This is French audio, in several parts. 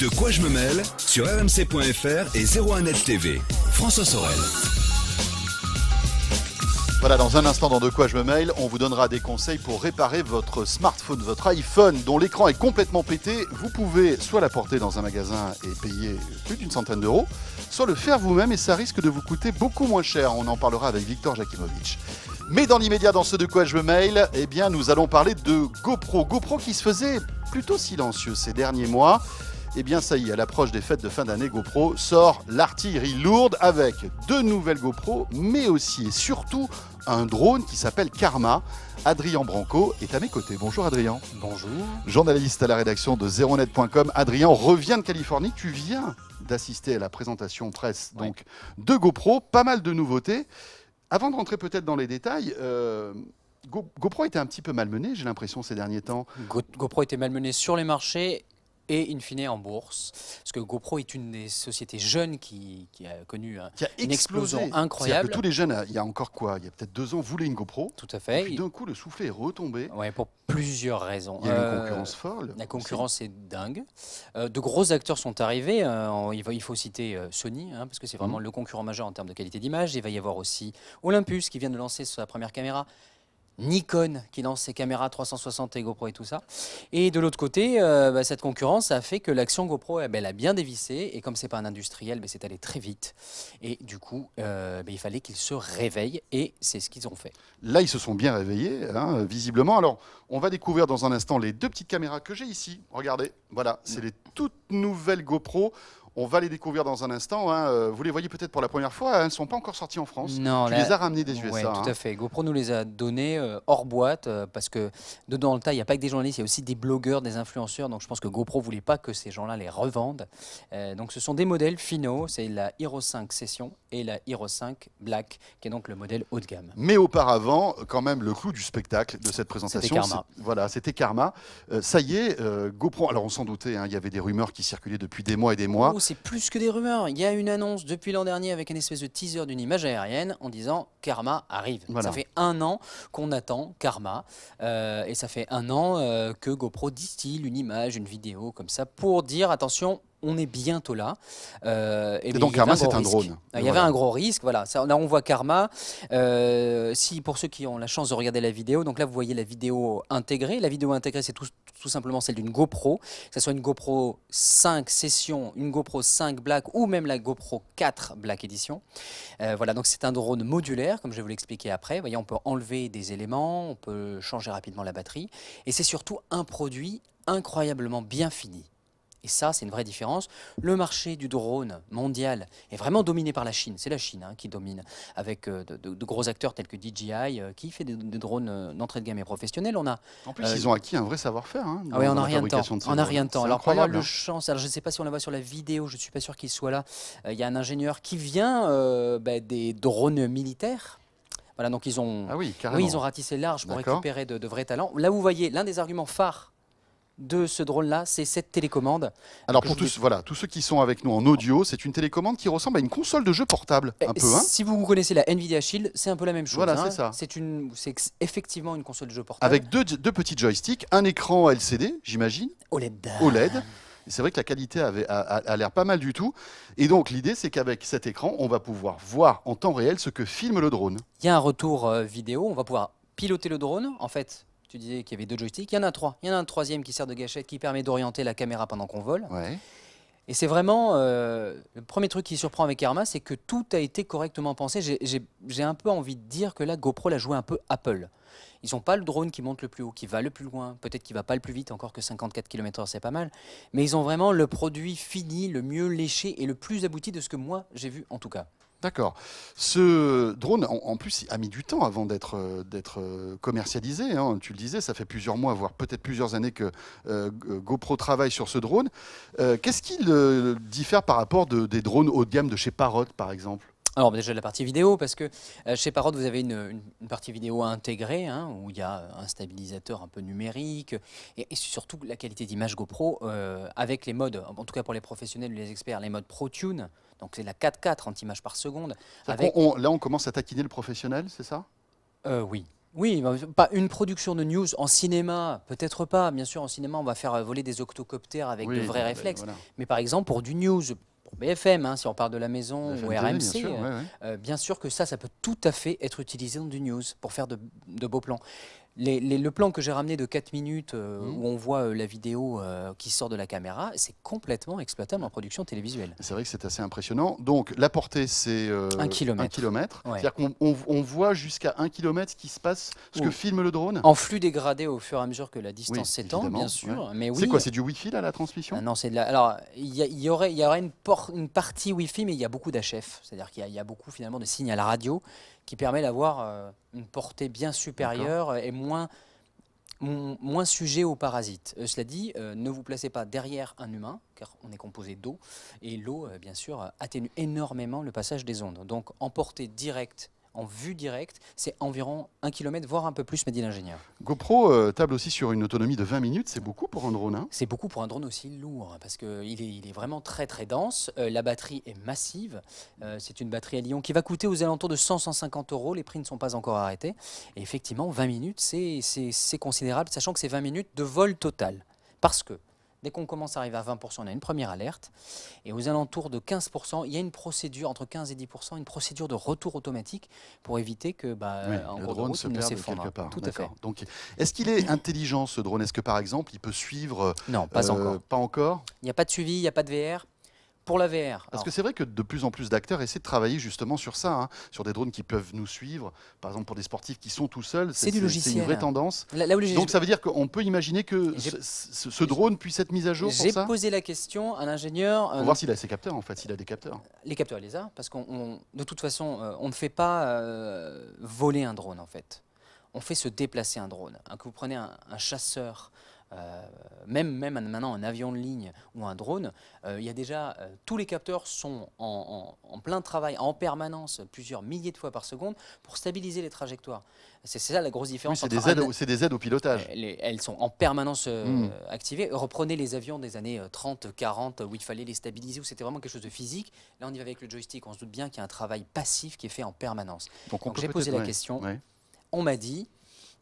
De quoi je me mêle sur rmc.fr et 01net TV. François Sorel. Voilà, dans un instant, dans De quoi je me mail, on vous donnera des conseils pour réparer votre smartphone, votre iPhone, dont l'écran est complètement pété. Vous pouvez soit l'apporter dans un magasin et payer plus d'une centaine d'euros, soit le faire vous-même et ça risque de vous coûter beaucoup moins cher. On en parlera avec Victor Jakimovic. Mais dans l'immédiat, dans ce De quoi je me mail, eh bien, nous allons parler de GoPro. GoPro qui se faisait plutôt silencieux ces derniers mois. Eh bien ça y est, à l'approche des fêtes de fin d'année, GoPro sort l'artillerie lourde avec deux nouvelles GoPro, mais aussi et surtout un drone qui s'appelle Karma. Adrien Branco est à mes côtés. Bonjour Adrien. Bonjour. Journaliste à la rédaction de zeronet.com. Adrien revient de Californie. Tu viens d'assister à la présentation presse donc de GoPro. Pas mal de nouveautés. Avant de rentrer peut-être dans les détails, euh, GoPro était un petit peu malmené, j'ai l'impression, ces derniers temps. GoPro était malmené sur les marchés et in fine en bourse. Parce que GoPro est une des sociétés jeunes qui, a connu hein, une explosion incroyable. Que tous les jeunes, il y a encore quoi Il y a peut-être deux ans, voulaient une GoPro. Tout à fait. Et puis d'un coup, le soufflet est retombé. Oui, pour plusieurs raisons. Il y a une euh, concurrence folle. La concurrence est dingue. Euh, de gros acteurs sont arrivés. Euh, il, faut citer Sony, hein, parce que c'est vraiment mhm. le concurrent majeur en termes de qualité d'image. Il va y avoir aussi Olympus qui vient de lancer sa première caméra. Nikon qui lance ses caméras 360 et GoPro et tout ça. Et de l'autre côté, euh, bah, cette concurrence a fait que l'action GoPro eh ben, elle a bien dévissé et comme c'est pas un industriel, mais ben, c'est allé très vite. Et du coup, euh, ben, il fallait qu'ils se réveillent et c'est ce qu'ils ont fait. Là, ils se sont bien réveillés, hein, visiblement. Alors, on va découvrir dans un instant les deux petites caméras que j'ai ici. Regardez, voilà, c'est mm. les toutes nouvelles GoPro. On va les découvrir dans un instant. Hein. Euh, vous les voyez peut-être pour la première fois. Hein. Elles ne sont pas encore sorties en France. Non, tu les as ramenées des USA. Oui, tout hein. à fait. GoPro nous les a données euh, hors boîte euh, parce que dedans le tas, il n'y a pas que des journalistes, il y a aussi des blogueurs, des influenceurs. Donc je pense que GoPro voulait pas que ces gens-là les revendent. donc ce sont des modèles finaux. C'est la Hero 5 Session et la Hero 5 Black, qui est donc le modèle haut de gamme. Mais auparavant, quand même, le clou du spectacle de cette présentation, karma. voilà, c'était Karma. ça y est, GoPro. Alors on s'en doutait, il y avait des rumeurs qui circulaient depuis des mois et des mois c'est plus que des rumeurs. Il y a une annonce depuis l'an dernier avec une espèce de teaser d'une image aérienne en disant Karma arrive. Ça fait un an qu'on attend Karma. Euh, et ça fait un an euh, que GoPro distille une image, une vidéo comme ça pour dire attention, on est bientôt là. Euh, et, donc Karma, c'est un drone. Il y avait un gros risque, voilà. là, on voit Karma. Euh, si pour ceux qui ont la chance de regarder la vidéo, donc là, vous voyez la vidéo intégrée. La vidéo intégrée, c'est tout, simplement celle d'une GoPro, que ce soit une GoPro 5 Session, une GoPro 5 Black ou même la GoPro 4 Black Edition. Euh, voilà, donc c'est un drone modulaire, comme je vais vous l'expliquer après. voyez, on peut enlever des éléments, on peut changer rapidement la batterie, et c'est surtout un produit incroyablement bien fini. Et ça, c'est une vraie différence. Le marché du drone mondial est vraiment dominé par la Chine. C'est la Chine hein, qui domine, avec euh, de, gros acteurs tels que DJI, euh, qui fait des, drones euh, d'entrée de gamme et professionnels. On a, en plus, ils ont acquis un vrai savoir-faire. Hein, ah oui, on n'a rien de temps. On a rien de temps. Alors, hein. chance. Alors, je ne sais pas si on la voit sur la vidéo, je ne suis pas sûr qu'il soit là. Il y a un ingénieur qui vient bah, des drones militaires. Voilà, donc ils ont, ah oui, ils ont ratissé large pour récupérer de vrais talents. Là, vous voyez, l'un des arguments phares de ce drone-là, c'est cette télécommande. Alors pour tous, voilà, tous ceux qui sont avec nous en audio, c'est une télécommande qui ressemble à une console de jeu portable, eh, un peu. Hein. si vous connaissez la Nvidia Shield, c'est un peu la même chose. Voilà, hein. c'est une, c'est effectivement une console de jeu portable. Avec deux, petits joysticks, un écran LCD, j'imagine. OLED. OLED. C'est vrai que la qualité a, a l'air pas mal du tout. Et donc l'idée, c'est qu'avec cet écran, on va pouvoir voir en temps réel ce que filme le drone. Il y a un retour euh, vidéo, on va pouvoir piloter le drone. En fait, tu disais qu'il y avait deux joysticks. Il y en a trois. Il y en a un troisième qui sert de gâchette, qui permet d'orienter la caméra pendant qu'on vole. Et c'est vraiment euh, le premier truc qui surprend avec Karma, c'est que tout a été correctement pensé. J'ai un peu envie de dire que là, GoPro l'a joué un peu Apple. Ils n'ont pas le drone qui monte le plus haut, qui va le plus loin, peut-être qui va pas le plus vite, encore que 54 km/h c'est pas mal, mais ils ont vraiment le produit fini, le mieux léché et le plus abouti de ce que moi j'ai vu en tout cas. D'accord. Ce drone, en, plus, a mis du temps avant d'être euh, euh, commercialisé. Hein. Tu le disais, ça fait plusieurs mois, voire peut-être plusieurs années que euh, GoPro travaille sur ce drone. Qu'est-ce qu'il diffère par rapport des drones haut de gamme de chez Parrot, par exemple alors déjà la partie vidéo, parce que euh, chez Parrot, vous avez une, partie vidéo intégrée hein, où il y a un stabilisateur un peu numérique, et, surtout la qualité d'image GoPro euh, avec les modes, en tout cas pour les professionnels les experts, les modes ProTune, donc c'est la 4 4.4 en images par seconde. là on commence à taquiner le professionnel, c'est ça euh, Oui. Oui, bah, pas une production de news en cinéma, peut-être pas. Bien sûr, en cinéma, on va faire voler des octocoptères avec de vrais bah, réflexes. Mais par exemple, pour du news BFM, hein, si on parle de la maison ou RMC, euh, euh, bien sûr, que ça, ça peut tout à fait être utilisé dans du news pour faire de beaux plans le plan que j'ai ramené de 4 minutes euh, mmh. où on voit euh, la vidéo euh, qui sort de la caméra, c'est complètement exploitable en production télévisuelle. C'est vrai que c'est assez impressionnant. Donc la portée, c'est un kilomètre. Un C'est-à-dire qu'on on, voit jusqu'à un kilomètre ce qui se passe, ce que filme le drone. En flux dégradé au fur et à mesure que la distance s'étend, bien sûr. c'est quoi C'est du Wi-Fi là, la transmission ah Non, c'est de la... Alors, il y, aurait, y aurait une, partie Wi-Fi, mais il y a beaucoup d'HF. C'est-à-dire qu'il y, y, a beaucoup finalement de signes à la radio qui permet d'avoir euh, une portée bien supérieure et moins, moins sujet aux parasites. Euh, cela dit, euh, ne vous placez pas derrière un humain, car on est composé d'eau, et l'eau, bien sûr, atténue énormément le passage des ondes. Donc, en portée directe en vue directe, c'est environ 1 km, voire un peu plus, me dit l'ingénieur. GoPro euh, table aussi sur une autonomie de 20 minutes, c'est beaucoup pour un drone hein. C'est beaucoup pour un drone aussi lourd, hein, parce qu'il est, il est vraiment très très dense, euh, la batterie est massive, euh, c'est une batterie à Lyon qui va coûter aux alentours de 100-150 euros, les prix ne sont pas encore arrêtés, et effectivement 20 minutes c'est considérable, sachant que c'est 20 minutes de vol total, parce que Dès qu'on commence à arriver à 20%, on a une première alerte. Et aux alentours de 15%, il y a une procédure, entre 15 et 10%, une procédure de retour automatique pour éviter que bah, le drone se perde quelque part. Tout à Donc, est-ce qu'il est intelligent ce drone Est-ce que par exemple, il peut suivre Non, pas euh, encore. Pas encore. Il n'y a pas de suivi, il n'y a pas de VR pour la VR. Parce que c'est vrai que de plus en plus d'acteurs essaient de travailler justement sur ça, hein, sur des drones qui peuvent nous suivre, par exemple pour des sportifs qui sont tout seuls. C'est du logiciel. C'est une vraie tendance. Donc ça veut dire qu'on peut imaginer que ce, drone puisse être mis à jour J'ai posé la question à l'ingénieur. On euh, pour voir s'il a ses capteurs en fait, s'il a des capteurs. Les capteurs, il les a, parce qu'on de toute façon, euh, on ne fait pas euh, voler un drone en fait. On fait se déplacer un drone. Hein, que vous prenez un chasseur euh, même, même maintenant un avion de ligne ou un drone, euh, il y a déjà, euh, tous les capteurs sont en, plein travail, en permanence, plusieurs milliers de fois par seconde, pour stabiliser les trajectoires. C'est ça la grosse différence. c'est des, aides au, pilotage. elles sont en permanence hmm. activées. Reprenez les avions des années 30, 40, où il fallait les stabiliser, où c'était vraiment quelque chose de physique. Là, on y va avec le joystick. On se doute bien qu'il y a un travail passif qui est fait en permanence. Donc, j'ai posé la question. On m'a dit,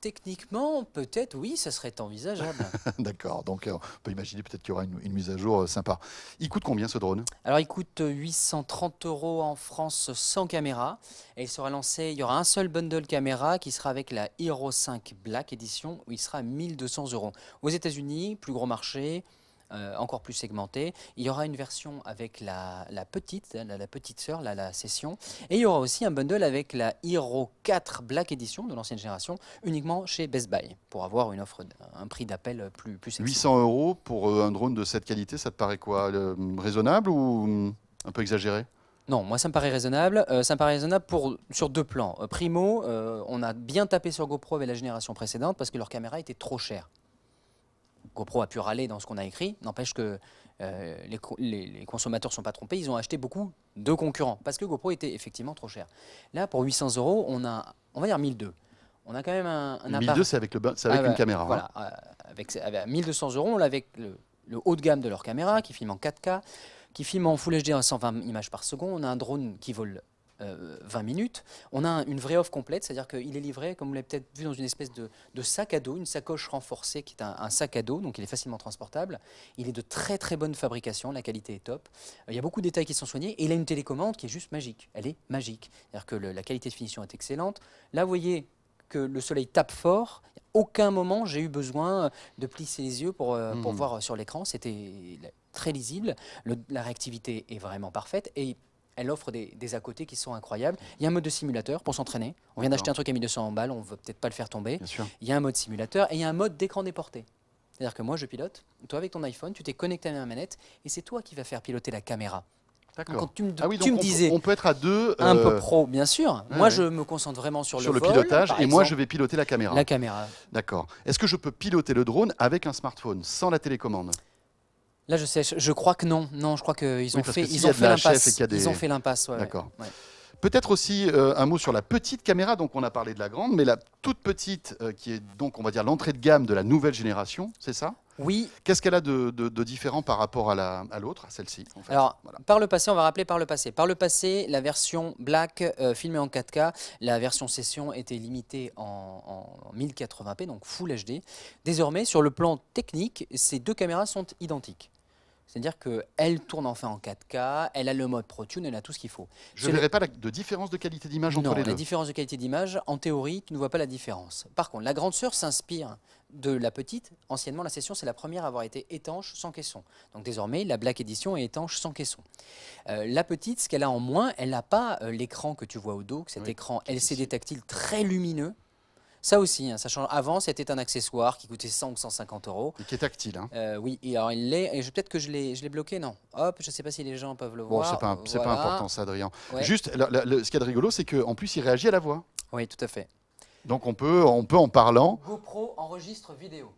techniquement, peut-être, oui, ça serait envisageable. D'accord, donc euh, on peut imaginer peut-être qu'il y aura une, mise à jour euh, sympa. Il coûte combien ce drone Alors il coûte 830 euh, euros en France sans caméra. Et il sera lancé, il y aura un seul bundle caméra qui sera avec la Hero 5 Black Edition où il sera 1200 euros. Aux États-Unis, plus gros marché, euh, encore plus segmenté, Il y aura une version avec la, petite, la, petite sœur, la, session. Et il y aura aussi un bundle avec la Hero 4 Black Edition de l'ancienne génération, uniquement chez Best Buy, pour avoir une offre, un prix d'appel plus, plus 800 euros pour euh, un drone de cette qualité, ça te paraît quoi Raisonnable ou un peu exagéré non, moi ça me paraît raisonnable. Euh, ça me paraît raisonnable pour, sur deux plans. primo, on a bien tapé sur GoPro et la génération précédente parce que leur caméra était trop chère. GoPro a pu râler dans ce qu'on a écrit, n'empêche que euh, les, consommateurs ne sont pas trompés, ils ont acheté beaucoup de concurrents, parce que GoPro était effectivement trop cher. Là, pour 800 euros, on a, on va dire 1002. On a quand même un, c'est avec, le, avec ah, une caméra. Hein. Voilà, euh, avec, 1200 euros, on l'a avec le, le, haut de gamme de leur caméra, qui filme en 4K, qui filme en Full HD à 120 images par seconde. On a un drone qui vole 20 euh, minutes. On a une vraie offre complète, c'est-à-dire qu'il est livré, comme vous l'avez peut-être vu, dans une espèce de, sac à dos, une sacoche renforcée qui est un, sac à dos, donc il est facilement transportable. Il est de très très bonne fabrication, la qualité est top. Euh, il y a beaucoup de détails qui sont soignés et il a une télécommande qui est juste magique. Elle est magique, c'est-à-dire que la qualité de finition est excellente. Là, vous voyez que le soleil tape fort. aucun moment, j'ai eu besoin de plisser les yeux pour, euh, pour hmm. voir sur l'écran. C'était très lisible. la réactivité est vraiment parfaite. Et elle offre des, à côté qui sont incroyables. Il y a un mode de simulateur pour s'entraîner. On vient d'acheter un truc à 1200 balles, on ne veut peut-être pas le faire tomber. Il y a un mode simulateur et il y a un mode d'écran déporté. C'est-à-dire que moi, je pilote, toi, avec ton iPhone, tu t'es connecté à ma manette et c'est toi qui vas faire piloter la caméra. Quand tu me, ah oui, tu me disais. On peut être à deux. Un peu euh, pro, bien sûr. moi, je me concentre vraiment sur, le, le pilotage. Et moi, je vais piloter la caméra. La caméra. D'accord. Est-ce que je peux piloter le drone avec un smartphone, sans la télécommande Là, je sais, je crois que non. Non, je crois qu'ils ont, fait, ils, ont fait l'impasse. ils ont fait l'impasse. D'accord. Peut-être aussi euh, un mot sur la petite caméra, donc on a parlé de la grande, mais la toute petite, euh, qui est donc, on va dire, l'entrée de gamme de la nouvelle génération, c'est ça Oui. Qu'est-ce qu'elle a de, différent par rapport à l'autre, à, celle-ci Alors, par le passé, on va rappeler par le passé. Par le passé, la version Black euh, filmée en 4K, la version Session était limitée en, en 1080p, donc Full HD. Désormais, sur le plan technique, ces deux caméras sont identiques. C'est-à-dire qu'elle tourne enfin en 4K, elle a le mode ProTune, elle a tout ce qu'il faut. Je ne verrai pas de différence de qualité d'image entre les deux. Non, La différence de qualité d'image, en théorie, tu ne vois pas la différence. Par contre, la grande sœur s'inspire de la petite. Anciennement, la session, c'est la première à avoir été étanche sans caisson. Donc désormais, la Black Edition est étanche sans caisson. Euh, la petite, ce qu'elle a en moins, elle n'a pas euh, l'écran que tu vois au dos, cet écran LCD tactile très lumineux ça aussi, hein, ça change. Avant, c'était un accessoire qui coûtait 100 ou 150 euros. Et qui est tactile. Hein. Euh, oui, alors il l'est. Et peut-être que je l'ai bloqué, non Hop, je ne sais pas si les gens peuvent le voir. Bon, c'est pas, pas important ça, Adrien. Juste, ce qui est rigolo, c'est qu'en plus, il réagit à la voix. Oui, tout à fait. Donc on peut, on peut en parlant. GoPro enregistre vidéo.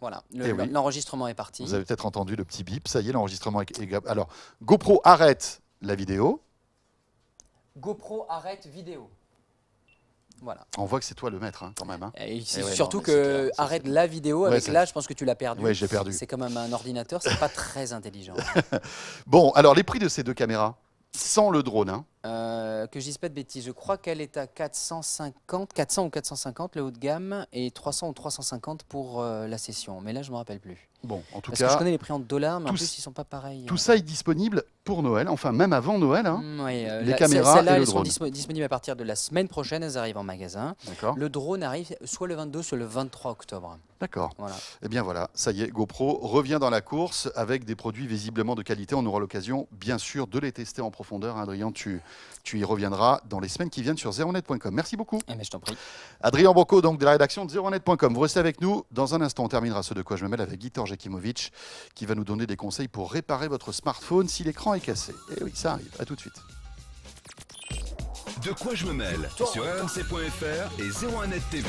Voilà, eh l'enregistrement est parti. Vous avez peut-être entendu le petit bip, ça y est, l'enregistrement est... Alors, GoPro arrête la vidéo. GoPro arrête vidéo. On voit que c'est toi le maître hein, quand même. Hein. Et eh surtout que arrête la vidéo avec là, je pense que tu l'as perdu. Oui, j'ai perdu. C'est quand même un ordinateur, c'est pas très intelligent. bon, alors les prix de ces deux caméras, sans le drone, hein, euh, que je dise pas de bêtises, je crois qu'elle est à 450, 400 ou 450 le haut de gamme et 300 ou 350 pour euh, la session. Mais là, je me rappelle plus. Bon, en tout cas, je connais les prix en dollars, mais en plus ils sont pas pareils. Tout hein. ça est disponible pour Noël, enfin même avant Noël. Hein. Mm, euh, les caméras là elles sont disponibles à partir de la semaine prochaine. Elles arrivent en magasin. Le drone arrive soit le 22, soit le 23 octobre. D'accord. Voilà. Eh bien voilà, ça y est, GoPro revient dans la course avec des produits visiblement de qualité. On aura l'occasion, bien sûr, de les tester en profondeur. Adrien, tu tu y reviendras dans les semaines qui viennent sur zeronet.com. Merci beaucoup. Eh ben, je t'en prie. Adrien donc de la rédaction de zeronet.com. Vous restez avec nous. Dans un instant, on terminera ce de quoi je me mêle avec Gitor Jakimovic qui va nous donner des conseils pour réparer votre smartphone si l'écran est cassé. Et eh oui, ça arrive. À tout de suite. De quoi je me mêle sur rmc.fr et 01